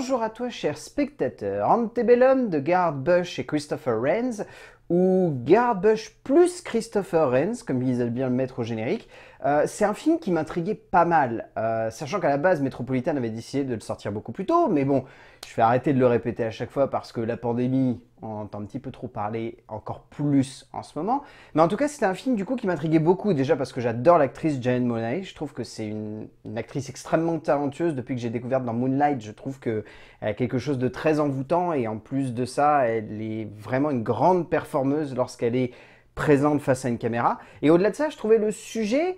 Bonjour à toi, cher spectateur. Antebellum de Garth Bush et Christopher Renz, ou Garth Bush plus Christopher Renz, comme ils aiment bien le mettre au générique, euh, c'est un film qui m'intriguait pas mal, euh, sachant qu'à la base, Metropolitan avait décidé de le sortir beaucoup plus tôt, mais bon, je vais arrêter de le répéter à chaque fois parce que la pandémie, on entend un petit peu trop parler encore plus en ce moment. Mais en tout cas, c'était un film du coup qui m'intriguait beaucoup déjà parce que j'adore l'actrice Jane Monet. Je trouve que c'est une, actrice extrêmement talentueuse. Depuis que j'ai découvert dans Moonlight, je trouve qu'elle a quelque chose de très envoûtant et en plus de ça, elle est vraiment une grande performeuse lorsqu'elle est présente face à une caméra. Et au-delà de ça, je trouvais le sujet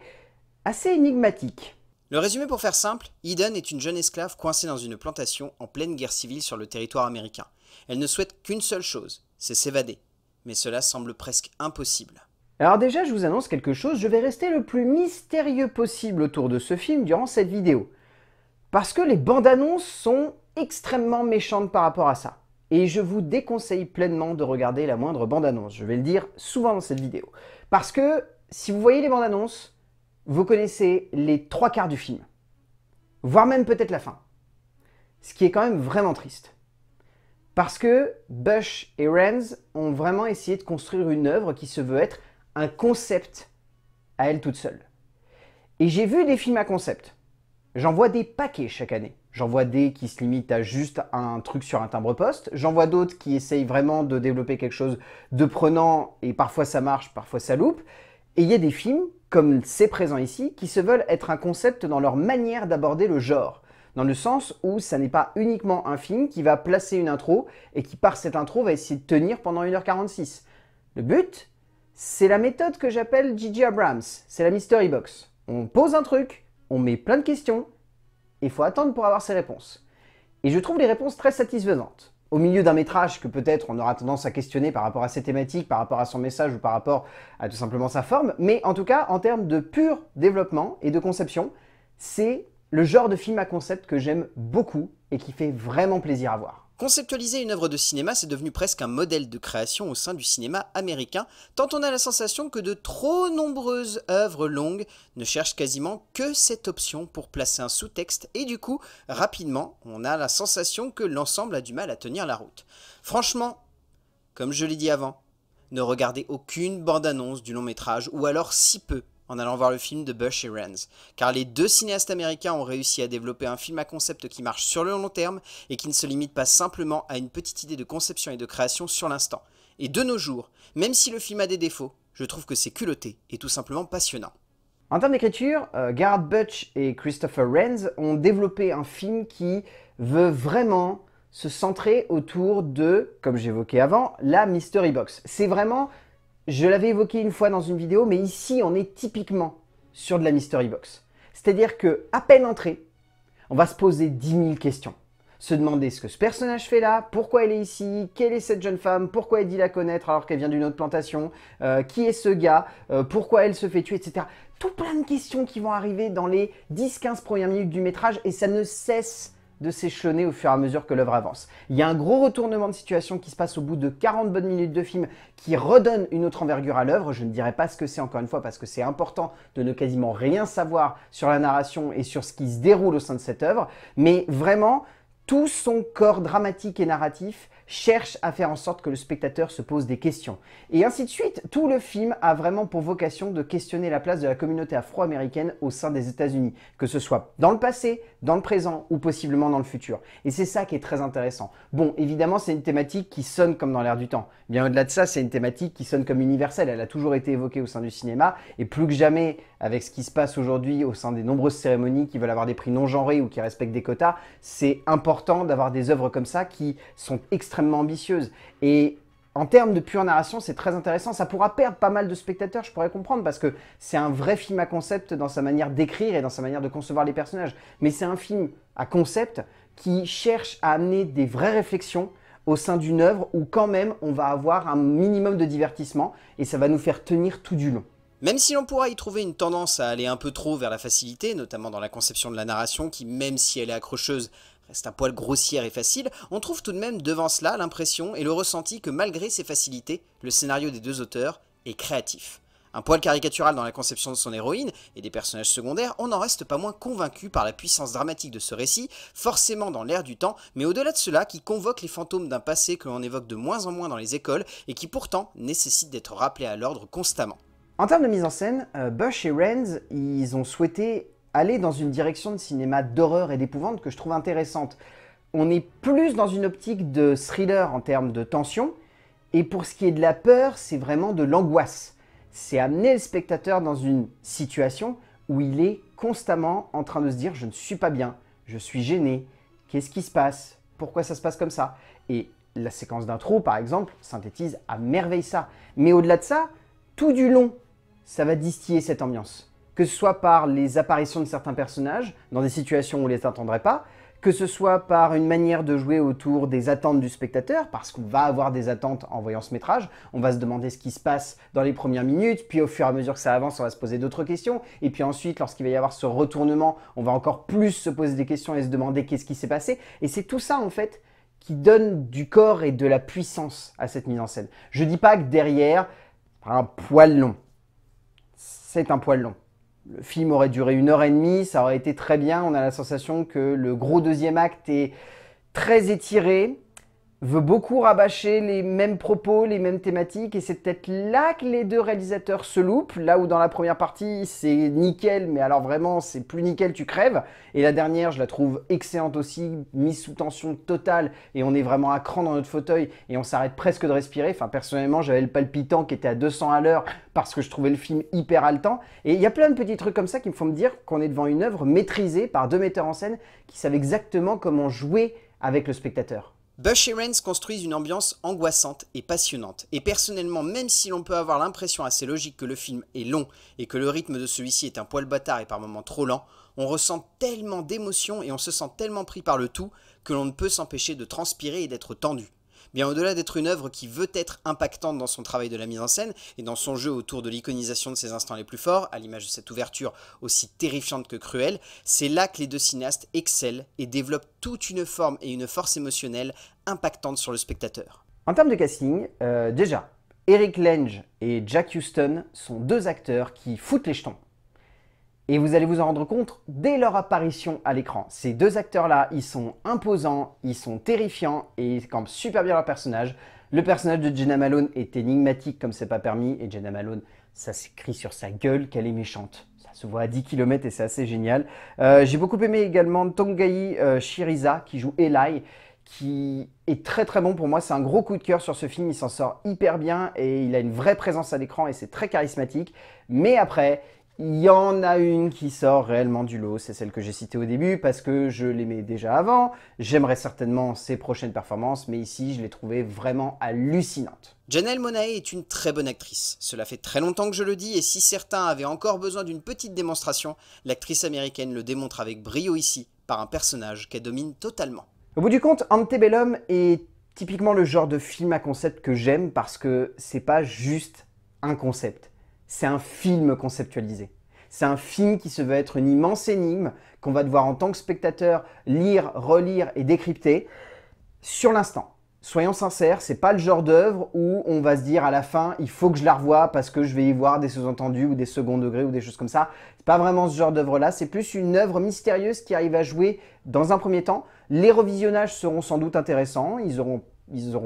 assez énigmatique. Le résumé pour faire simple, Eden est une jeune esclave coincée dans une plantation en pleine guerre civile sur le territoire américain. Elle ne souhaite qu'une seule chose, c'est s'évader. Mais cela semble presque impossible. Alors déjà, je vous annonce quelque chose, je vais rester le plus mystérieux possible autour de ce film durant cette vidéo. Parce que les bandes annonces sont extrêmement méchantes par rapport à ça. Et je vous déconseille pleinement de regarder la moindre bande annonce, je vais le dire souvent dans cette vidéo. Parce que si vous voyez les bandes annonces, vous connaissez les trois quarts du film. Voire même peut-être la fin. Ce qui est quand même vraiment triste. Parce que Bush et Renz ont vraiment essayé de construire une œuvre qui se veut être un concept à elle toute seule. Et j'ai vu des films à concept. J'en vois des paquets chaque année. J'en vois des qui se limitent à juste un truc sur un timbre-poste. J'en vois d'autres qui essayent vraiment de développer quelque chose de prenant et parfois ça marche, parfois ça loupe. Et il y a des films, comme c'est présent ici, qui se veulent être un concept dans leur manière d'aborder le genre dans le sens où ça n'est pas uniquement un film qui va placer une intro et qui, par cette intro, va essayer de tenir pendant 1h46. Le but, c'est la méthode que j'appelle Gigi Abrams, c'est la Mystery Box. On pose un truc, on met plein de questions, et il faut attendre pour avoir ses réponses. Et je trouve les réponses très satisfaisantes. Au milieu d'un métrage que peut-être on aura tendance à questionner par rapport à ses thématiques, par rapport à son message ou par rapport à tout simplement sa forme, mais en tout cas, en termes de pur développement et de conception, c'est le genre de film à concept que j'aime beaucoup et qui fait vraiment plaisir à voir. Conceptualiser une œuvre de cinéma, c'est devenu presque un modèle de création au sein du cinéma américain, tant on a la sensation que de trop nombreuses œuvres longues ne cherchent quasiment que cette option pour placer un sous-texte, et du coup, rapidement, on a la sensation que l'ensemble a du mal à tenir la route. Franchement, comme je l'ai dit avant, ne regardez aucune bande-annonce du long métrage, ou alors si peu, en allant voir le film de Bush et Renz, car les deux cinéastes américains ont réussi à développer un film à concept qui marche sur le long terme et qui ne se limite pas simplement à une petite idée de conception et de création sur l'instant. Et de nos jours, même si le film a des défauts, je trouve que c'est culotté et tout simplement passionnant. En termes d'écriture, euh, Butch et Christopher Renz ont développé un film qui veut vraiment se centrer autour de, comme j'évoquais avant, la Mystery Box. C'est vraiment je l'avais évoqué une fois dans une vidéo, mais ici, on est typiquement sur de la mystery box. C'est-à-dire que à peine entré, on va se poser 10 000 questions. Se demander ce que ce personnage fait là, pourquoi elle est ici, quelle est cette jeune femme, pourquoi elle dit la connaître alors qu'elle vient d'une autre plantation, euh, qui est ce gars, euh, pourquoi elle se fait tuer, etc. Tout plein de questions qui vont arriver dans les 10-15 premières minutes du métrage et ça ne cesse de s'échelonner au fur et à mesure que l'œuvre avance. Il y a un gros retournement de situation qui se passe au bout de 40 bonnes minutes de film qui redonne une autre envergure à l'œuvre. Je ne dirai pas ce que c'est encore une fois parce que c'est important de ne quasiment rien savoir sur la narration et sur ce qui se déroule au sein de cette œuvre. Mais vraiment, tout son corps dramatique et narratif cherche à faire en sorte que le spectateur se pose des questions. Et ainsi de suite, tout le film a vraiment pour vocation de questionner la place de la communauté afro-américaine au sein des États-Unis, que ce soit dans le passé, dans le présent ou possiblement dans le futur. Et c'est ça qui est très intéressant. Bon, évidemment, c'est une thématique qui sonne comme dans l'air du temps. Bien au-delà de ça, c'est une thématique qui sonne comme universelle. Elle a toujours été évoquée au sein du cinéma et plus que jamais avec ce qui se passe aujourd'hui au sein des nombreuses cérémonies qui veulent avoir des prix non genrés ou qui respectent des quotas, c'est important d'avoir des œuvres comme ça qui sont extrêmement ambitieuses. Et en termes de pure narration, c'est très intéressant. Ça pourra perdre pas mal de spectateurs, je pourrais comprendre, parce que c'est un vrai film à concept dans sa manière d'écrire et dans sa manière de concevoir les personnages. Mais c'est un film à concept qui cherche à amener des vraies réflexions au sein d'une œuvre où quand même on va avoir un minimum de divertissement et ça va nous faire tenir tout du long. Même si l'on pourra y trouver une tendance à aller un peu trop vers la facilité, notamment dans la conception de la narration, qui même si elle est accrocheuse, c'est un poil grossière et facile, on trouve tout de même devant cela l'impression et le ressenti que malgré ses facilités, le scénario des deux auteurs est créatif. Un poil caricatural dans la conception de son héroïne et des personnages secondaires, on n'en reste pas moins convaincu par la puissance dramatique de ce récit, forcément dans l'air du temps, mais au-delà de cela qui convoque les fantômes d'un passé que l'on évoque de moins en moins dans les écoles et qui pourtant nécessite d'être rappelé à l'ordre constamment. En termes de mise en scène, Bush et Renz, ils ont souhaité aller dans une direction de cinéma d'horreur et d'épouvante que je trouve intéressante. On est plus dans une optique de thriller en termes de tension, et pour ce qui est de la peur, c'est vraiment de l'angoisse. C'est amener le spectateur dans une situation où il est constamment en train de se dire « je ne suis pas bien, je suis gêné, qu'est-ce qui se passe Pourquoi ça se passe comme ça ?» Et la séquence d'intro, par exemple, synthétise à merveille ça. Mais au-delà de ça, tout du long, ça va distiller cette ambiance que ce soit par les apparitions de certains personnages dans des situations où on les attendrait pas, que ce soit par une manière de jouer autour des attentes du spectateur, parce qu'on va avoir des attentes en voyant ce métrage, on va se demander ce qui se passe dans les premières minutes, puis au fur et à mesure que ça avance, on va se poser d'autres questions, et puis ensuite, lorsqu'il va y avoir ce retournement, on va encore plus se poser des questions et se demander qu'est-ce qui s'est passé, et c'est tout ça en fait qui donne du corps et de la puissance à cette mise en scène. Je dis pas que derrière, un poil long. C'est un poil long le film aurait duré une heure et demie, ça aurait été très bien. On a la sensation que le gros deuxième acte est très étiré, veut beaucoup rabâcher les mêmes propos, les mêmes thématiques, et c'est peut-être là que les deux réalisateurs se loupent, là où dans la première partie c'est nickel, mais alors vraiment c'est plus nickel, tu crèves, et la dernière je la trouve excellente aussi, mise sous tension totale, et on est vraiment à cran dans notre fauteuil, et on s'arrête presque de respirer, enfin personnellement j'avais le palpitant qui était à 200 à l'heure, parce que je trouvais le film hyper haletant, et il y a plein de petits trucs comme ça qui me font me dire qu'on est devant une œuvre maîtrisée par deux metteurs en scène qui savent exactement comment jouer avec le spectateur. Bush et Rains construisent une ambiance angoissante et passionnante, et personnellement, même si l'on peut avoir l'impression assez logique que le film est long et que le rythme de celui-ci est un poil bâtard et par moments trop lent, on ressent tellement d'émotions et on se sent tellement pris par le tout que l'on ne peut s'empêcher de transpirer et d'être tendu bien au-delà d'être une œuvre qui veut être impactante dans son travail de la mise en scène et dans son jeu autour de l'iconisation de ses instants les plus forts, à l'image de cette ouverture aussi terrifiante que cruelle, c'est là que les deux cinéastes excellent et développent toute une forme et une force émotionnelle impactante sur le spectateur. En termes de casting, euh, déjà, Eric Lange et Jack Houston sont deux acteurs qui foutent les jetons. Et vous allez vous en rendre compte dès leur apparition à l'écran. Ces deux acteurs-là, ils sont imposants, ils sont terrifiants et ils campent super bien leur personnage. Le personnage de Jenna Malone est énigmatique comme c'est pas permis et Jenna Malone, ça s'écrit sur sa gueule qu'elle est méchante. Ça se voit à 10 km et c'est assez génial. Euh, j'ai beaucoup aimé également Tongai euh, Shiriza qui joue Eli qui est très très bon pour moi. C'est un gros coup de cœur sur ce film. Il s'en sort hyper bien et il a une vraie présence à l'écran et c'est très charismatique. Mais après, il y en a une qui sort réellement du lot, c'est celle que j'ai citée au début parce que je l'aimais déjà avant. J'aimerais certainement ses prochaines performances, mais ici je l'ai trouvée vraiment hallucinante. Janelle Monae est une très bonne actrice. Cela fait très longtemps que je le dis et si certains avaient encore besoin d'une petite démonstration, l'actrice américaine le démontre avec brio ici par un personnage qu'elle domine totalement. Au bout du compte, Antebellum est typiquement le genre de film à concept que j'aime parce que c'est pas juste un concept c'est un film conceptualisé. C'est un film qui se veut être une immense énigme qu'on va devoir en tant que spectateur lire, relire et décrypter sur l'instant. Soyons sincères, c'est pas le genre d'œuvre où on va se dire à la fin il faut que je la revoie parce que je vais y voir des sous-entendus ou des second degrés ou des choses comme ça. C'est pas vraiment ce genre d'œuvre là, c'est plus une œuvre mystérieuse qui arrive à jouer dans un premier temps. Les revisionnages seront sans doute intéressants, ils auront,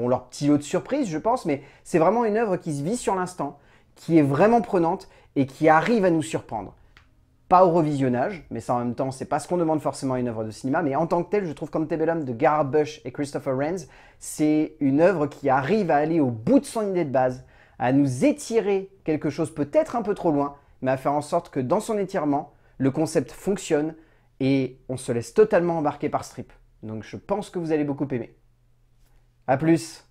leur petit lot de surprises, je pense, mais c'est vraiment une œuvre qui se vit sur l'instant qui est vraiment prenante et qui arrive à nous surprendre. Pas au revisionnage, mais ça en même temps, c'est pas ce qu'on demande forcément à une œuvre de cinéma, mais en tant que telle, je trouve Cantebellum de Garrett Bush et Christopher Renz, c'est une œuvre qui arrive à aller au bout de son idée de base, à nous étirer quelque chose peut-être un peu trop loin, mais à faire en sorte que dans son étirement, le concept fonctionne et on se laisse totalement embarquer par Strip. Donc je pense que vous allez beaucoup aimer. A plus